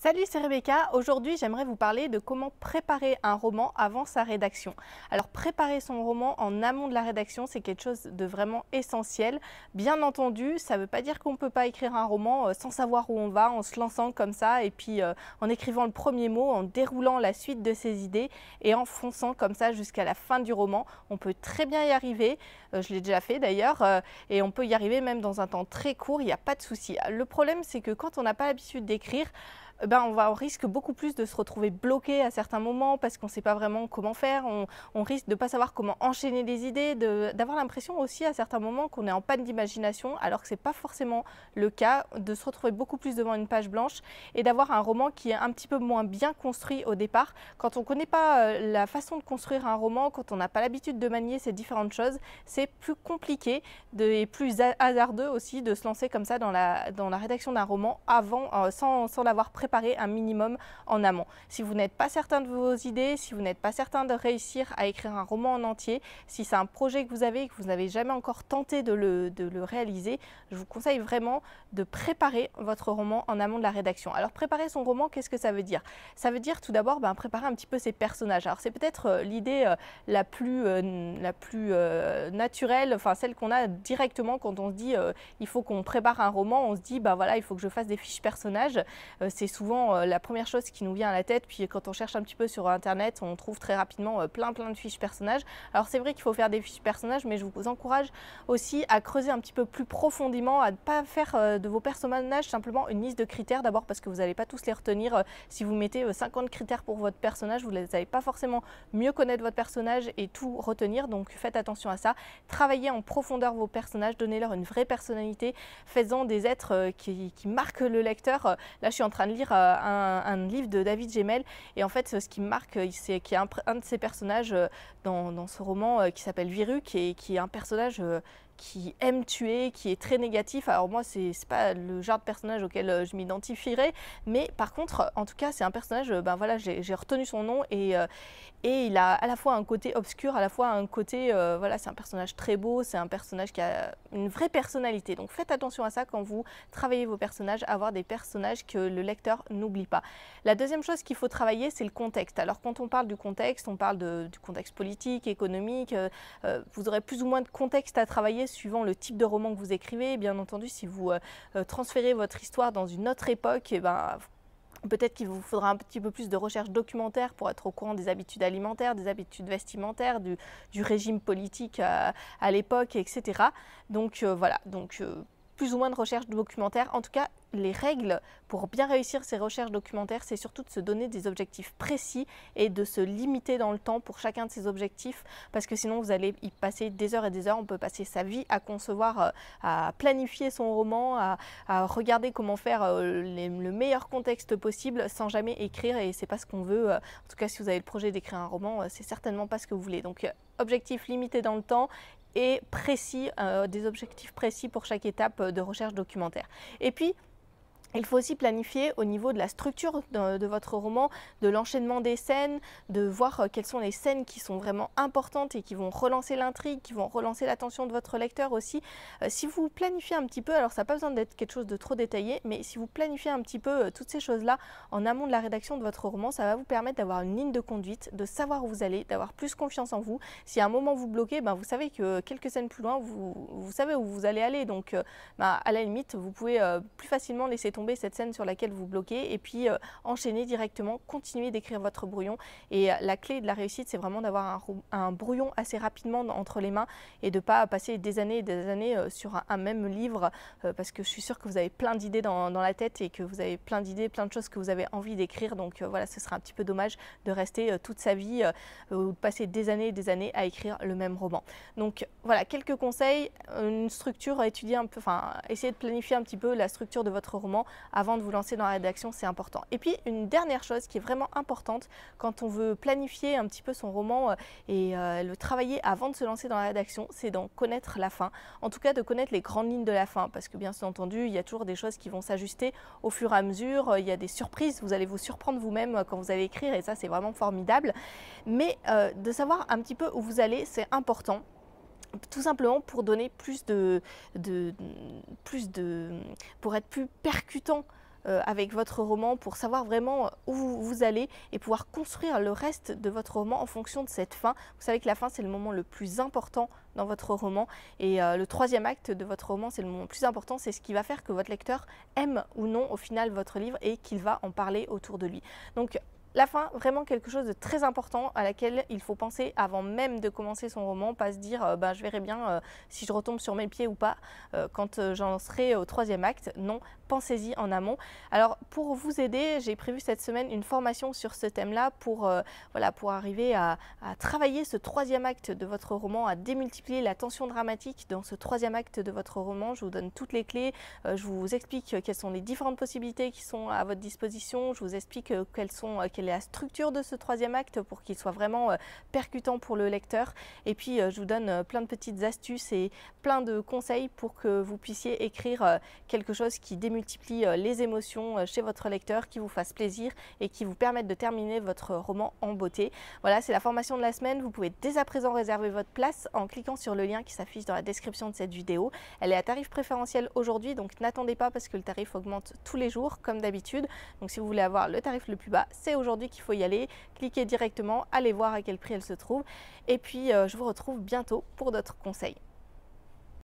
Salut, c'est Rebecca. Aujourd'hui, j'aimerais vous parler de comment préparer un roman avant sa rédaction. Alors, préparer son roman en amont de la rédaction, c'est quelque chose de vraiment essentiel. Bien entendu, ça ne veut pas dire qu'on ne peut pas écrire un roman euh, sans savoir où on va, en se lançant comme ça, et puis euh, en écrivant le premier mot, en déroulant la suite de ses idées et en fonçant comme ça jusqu'à la fin du roman. On peut très bien y arriver. Euh, je l'ai déjà fait d'ailleurs, et on peut y arriver même dans un temps très court, il n'y a pas de souci. Le problème, c'est que quand on n'a pas l'habitude d'écrire, ben, on, risque beaucoup plus de se retrouver bloqué à certains moments parce qu'on ne sait pas vraiment comment faire, on, risque de ne pas savoir comment enchaîner des idées, d'avoir l'impression aussi à certains moments qu'on est en panne d'imagination alors que ce n'est pas forcément le cas, de se retrouver beaucoup plus devant une page blanche et d'avoir un roman qui est un petit peu moins bien construit au départ. Quand on ne connaît pas euh, la façon de construire un roman, quand on n'a pas l'habitude de manier ces différentes choses, c'est plus compliqué et plus hasardeux aussi de se lancer comme ça dans la, dans la rédaction d'un roman avant, euh, sans, sans l'avoir préparé préparer un minimum en amont. Si vous n'êtes pas certain de vos idées, si vous n'êtes pas certain de réussir à écrire un roman en entier, si c'est un projet que vous avez et que vous n'avez jamais encore tenté de le, réaliser, je vous conseille vraiment de préparer votre roman en amont de la rédaction. Alors préparer son roman, qu'est-ce que ça veut dire Ça veut dire tout d'abord ben, préparer un petit peu ses personnages. Alors c'est peut-être euh, l'idée euh, la plus, euh, la plus naturelle, enfin celle qu'on a directement quand on se dit il faut qu'on prépare un roman, on se dit bah ben, voilà il faut que je fasse des fiches personnages. c'est souvent euh, la première chose qui nous vient à la tête. Puis quand on cherche un petit peu sur Internet, on trouve très rapidement euh, plein plein de fiches personnages. Alors c'est vrai qu'il faut faire des fiches personnages, mais je vous encourage aussi à creuser un petit peu plus profondément, à ne pas faire euh, de vos personnages simplement une liste de critères d'abord parce que vous n'allez pas tous les retenir. Si vous mettez 50 critères pour votre personnage, vous les n'allez pas forcément mieux connaître votre personnage et tout retenir. Donc faites attention à ça. Travaillez en profondeur vos personnages, donnez-leur une vraie personnalité, faisant des êtres qui marquent le lecteur. Là, je suis en train de lire euh, un, livre de David Gemmel. Et en fait, ce qui me marque, euh, c'est qu'il y a un, de ses personnages euh, dans, ce roman qui s'appelle Viru, et qui est un personnage qui aime tuer, qui est très négatif. Alors moi, c'est pas le genre de personnage auquel euh, je m'identifierais, mais par contre, en tout cas, c'est un personnage, euh, ben voilà, j'ai retenu son nom et, euh, et il a à la fois un côté obscur, à la fois un côté, voilà, c'est un personnage très beau, c'est un personnage qui a une vraie personnalité. Donc faites attention à ça quand vous travaillez vos personnages, avoir des personnages que le lecteur n'oublie pas. La deuxième chose qu'il faut travailler, c'est le contexte. Alors quand on parle du contexte, on parle du contexte politique, économique, vous aurez plus ou moins de contexte à travailler suivant le type de roman que vous écrivez. Bien entendu, si vous euh, euh, transférez votre histoire dans une autre époque, eh ben, Peut-être qu'il vous faudra un petit peu plus de recherche documentaire pour être au courant des habitudes alimentaires, des habitudes vestimentaires, du, régime politique euh, à, l'époque, etc. Donc voilà, donc plus ou moins de recherche documentaire. En tout cas, les règles pour bien réussir ces recherches documentaires, c'est surtout de se donner des objectifs précis et de se limiter dans le temps pour chacun de ces objectifs, parce que sinon vous allez y passer des heures et des heures. On peut passer sa vie à concevoir, euh, à planifier son roman, à, regarder comment faire euh, le meilleur contexte possible sans jamais écrire, et c'est pas ce qu'on veut. Euh. En tout cas, si vous avez le projet d'écrire un roman, c'est certainement pas ce que vous voulez. Donc, objectif limité dans le temps et précis, euh, des objectifs précis pour chaque étape euh, de recherche documentaire. Et puis, il faut aussi planifier au niveau de la structure de, votre roman, de l'enchaînement des scènes, de voir euh, quelles sont les scènes qui sont vraiment importantes et qui vont relancer l'intrigue, qui vont relancer l'attention de votre lecteur aussi. Euh, si vous planifiez un petit peu, alors ça n'a pas besoin d'être quelque chose de trop détaillé, mais si vous planifiez un petit peu euh, toutes ces choses-là en amont de la rédaction de votre roman, ça va vous permettre d'avoir une ligne de conduite, de savoir où vous allez, d'avoir plus confiance en vous. Si à un moment vous bloquez, ben, vous savez que quelques scènes plus loin, vous, savez où vous allez aller. Donc ben, à la limite, vous pouvez plus facilement laisser cette scène sur laquelle vous bloquez et puis euh, enchaîner directement, continuer d'écrire votre brouillon. Et euh, la clé de la réussite, c'est vraiment d'avoir un, brouillon assez rapidement entre les mains et de ne pas passer des années et des années euh, sur un, même livre parce que je suis sûre que vous avez plein d'idées dans, la tête et que vous avez plein d'idées, plein de choses que vous avez envie d'écrire. Donc voilà, ce sera un petit peu dommage de rester toute sa vie ou de passer des années et des années à écrire le même roman. Donc voilà, quelques conseils, une structure, étudier un peu, enfin essayer de planifier un petit peu la structure de votre roman avant de vous lancer dans la rédaction, c'est important. Et puis une dernière chose qui est vraiment importante quand on veut planifier un petit peu son roman euh, et euh, le travailler avant de se lancer dans la rédaction, c'est d'en connaître la fin. En tout cas, de connaître les grandes lignes de la fin, parce que bien entendu, il y a toujours des choses qui vont s'ajuster au fur et à mesure. Euh, il y a des surprises, vous allez vous surprendre vous-même quand vous allez écrire, et ça, c'est vraiment formidable. Mais de savoir un petit peu où vous allez, c'est important tout simplement pour donner plus de, de, plus de, pour être plus percutant euh, avec votre roman pour savoir vraiment où vous allez et pouvoir construire le reste de votre roman en fonction de cette fin. Vous savez que la fin, c'est le moment le plus important dans votre roman et euh, le troisième acte de votre roman, c'est le moment le plus important, c'est ce qui va faire que votre lecteur aime ou non au final votre livre et qu'il va en parler autour de lui. Donc la fin, vraiment quelque chose de très important à laquelle il faut penser avant même de commencer son roman, pas se dire euh, bah, je verrai bien euh, si je retombe sur mes pieds ou pas euh, quand j'en serai au troisième acte. Non, pensez-y en amont. Alors pour vous aider, j'ai prévu cette semaine une formation sur ce thème-là pour, voilà, pour arriver à, travailler ce troisième acte de votre roman, à démultiplier la tension dramatique dans ce troisième acte de votre roman. Je vous donne toutes les clés, je vous explique quelles sont les différentes possibilités qui sont à votre disposition, je vous explique quelles sont quelle est la structure de ce troisième acte pour qu'il soit vraiment euh, percutant pour le lecteur. Et puis, euh, je vous donne euh, plein de petites astuces et plein de conseils pour que vous puissiez écrire quelque chose qui démultiplie les émotions chez votre lecteur, qui vous fasse plaisir et qui vous permette de terminer votre roman en beauté. Voilà, c'est la formation de la semaine. Vous pouvez dès à présent réserver votre place en cliquant sur le lien qui s'affiche dans la description de cette vidéo. Elle est à tarif préférentiel aujourd'hui, donc n'attendez pas parce que le tarif augmente tous les jours, comme d'habitude. Donc si vous voulez avoir le tarif le plus bas, c'est aujourd'hui qu'il faut y aller. Cliquez directement, allez voir à quel prix elle se trouve. Et puis, euh, je vous retrouve bientôt pour d'autres conseils.